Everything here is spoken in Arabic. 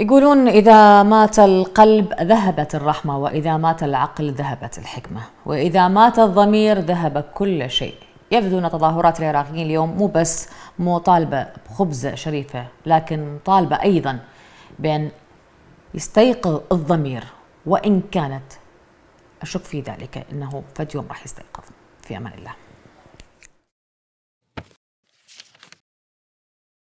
يقولون إذا مات القلب ذهبت الرحمة وإذا مات العقل ذهبت الحكمة وإذا مات الضمير ذهب كل شيء يبدو أن تظاهرات العراقيين اليوم مو بس مطالبة بخبزة شريفة لكن مطالبة أيضا بأن يستيقظ الضمير وإن كانت أشك في ذلك أنه فد يوم راح يستيقظ في أمان الله